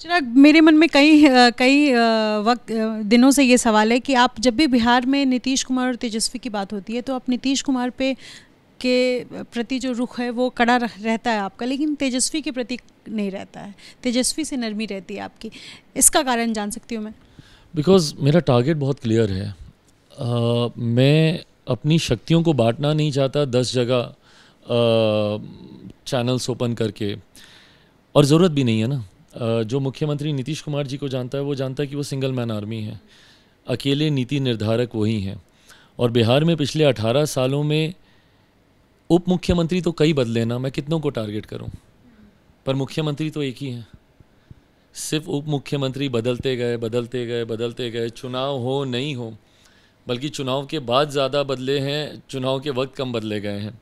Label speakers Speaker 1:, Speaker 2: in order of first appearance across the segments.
Speaker 1: चिराग मेरे मन में कई कई वक्त दिनों से ये सवाल है कि आप जब भी बिहार में नीतीश कुमार और तेजस्वी की बात होती है तो आप नीतीश कुमार पे के प्रति जो रुख है वो कड़ा रहता है आपका लेकिन तेजस्वी के प्रति नहीं रहता है तेजस्वी से नरमी रहती है आपकी इसका कारण जान सकती हूँ मैं
Speaker 2: बिकॉज मेरा टारगेट बहुत क्लियर है आ, मैं अपनी शक्तियों को बांटना नहीं चाहता दस जगह चैनल्स ओपन करके और ज़रूरत भी नहीं है ना जो मुख्यमंत्री नीतीश कुमार जी को जानता है वो जानता है कि वो सिंगल मैन आर्मी है अकेले नीति निर्धारक वही हैं और बिहार में पिछले 18 सालों में उप मुख्यमंत्री तो कई बदले ना मैं कितनों को टारगेट करूं पर मुख्यमंत्री तो एक ही हैं सिर्फ उप मुख्यमंत्री बदलते गए बदलते गए बदलते गए चुनाव हो नहीं हो बल्कि चुनाव के बाद ज़्यादा बदले हैं चुनाव के वक्त कम बदले गए हैं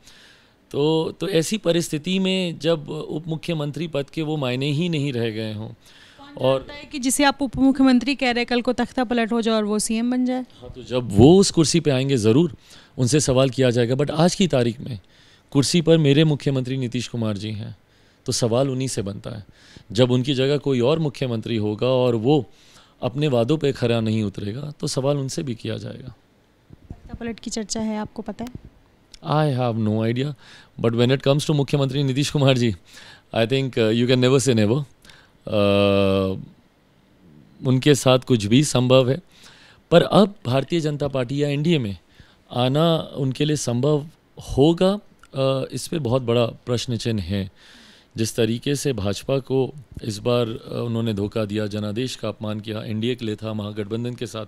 Speaker 2: तो तो ऐसी परिस्थिति में जब उप मुख्यमंत्री पद के वो मायने ही नहीं रह गए हों और है
Speaker 1: कि जिसे आप उप मुख्यमंत्री कह रहे हैं कल को तख्ता पलट हो जाए और वो सीएम बन जाए हाँ
Speaker 2: तो जब वो उस कुर्सी पे आएंगे ज़रूर उनसे सवाल किया जाएगा बट आज की तारीख में कुर्सी पर मेरे मुख्यमंत्री नीतीश कुमार जी हैं तो सवाल उन्हीं से बनता है जब उनकी जगह कोई और मुख्यमंत्री होगा और वो अपने वादों पर खरा नहीं उतरेगा तो सवाल उनसे भी किया जाएगा
Speaker 1: तख्ता पलट की चर्चा है आपको पता है
Speaker 2: I have no idea but when it comes to मुख्यमंत्री Nitish Kumar ji I think you can never say never उनके साथ कुछ भी संभव है पर अब भारतीय जनता पार्टी या एनडीए में आना उनके लिए संभव होगा uh, इस पर बहुत बड़ा प्रश्न चिन्ह है जिस तरीके से भाजपा को इस बार uh, उन्होंने धोखा दिया जनादेश का अपमान किया एनडीए के लिए था महागठबंधन के साथ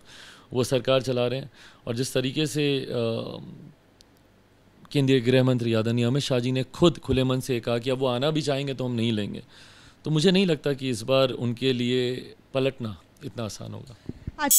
Speaker 2: वो सरकार चला रहे हैं और जिस तरीके से uh, केंद्रीय गृह मंत्री आदरणीय अमित शाह जी ने खुद खुले मन से कहा कि अब वो आना भी चाहेंगे तो हम नहीं लेंगे तो मुझे नहीं लगता कि इस बार उनके लिए पलटना इतना आसान होगा